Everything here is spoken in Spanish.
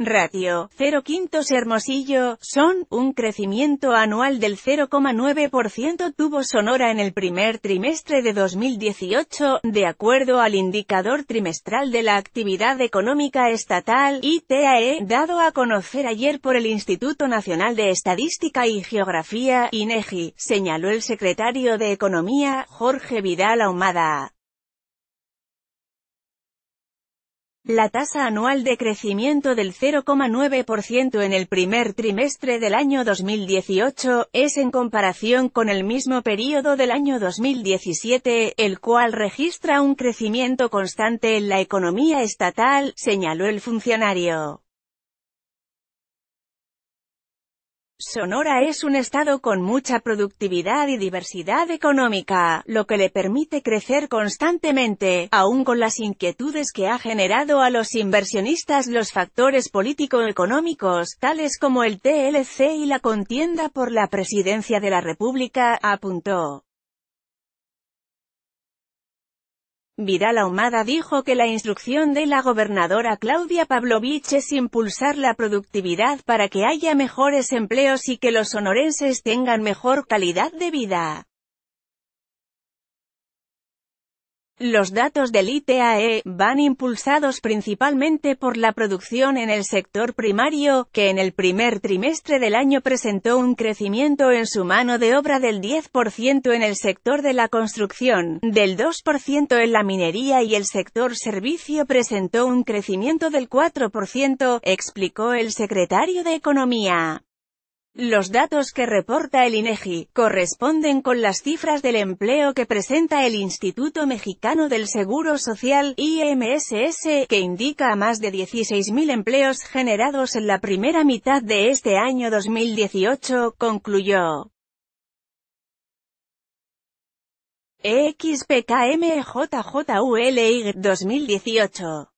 Ratio 0 quintos Hermosillo, son, un crecimiento anual del 0,9% tuvo Sonora en el primer trimestre de 2018, de acuerdo al indicador trimestral de la actividad económica estatal, ITAE, dado a conocer ayer por el Instituto Nacional de Estadística y Geografía, INEGI, e señaló el secretario de Economía, Jorge Vidal Ahumada. La tasa anual de crecimiento del 0,9% en el primer trimestre del año 2018, es en comparación con el mismo periodo del año 2017, el cual registra un crecimiento constante en la economía estatal, señaló el funcionario. Sonora es un estado con mucha productividad y diversidad económica, lo que le permite crecer constantemente, aún con las inquietudes que ha generado a los inversionistas los factores político-económicos, tales como el TLC y la contienda por la presidencia de la República, apuntó. Vidal Ahumada dijo que la instrucción de la gobernadora Claudia Pavlovich es impulsar la productividad para que haya mejores empleos y que los sonorenses tengan mejor calidad de vida. Los datos del ITAE van impulsados principalmente por la producción en el sector primario, que en el primer trimestre del año presentó un crecimiento en su mano de obra del 10% en el sector de la construcción, del 2% en la minería y el sector servicio presentó un crecimiento del 4%, explicó el secretario de Economía. Los datos que reporta el INEGI, e corresponden con las cifras del empleo que presenta el Instituto Mexicano del Seguro Social, IMSS, que indica más de 16.000 empleos generados en la primera mitad de este año 2018, concluyó. E XPKMJJULY 2018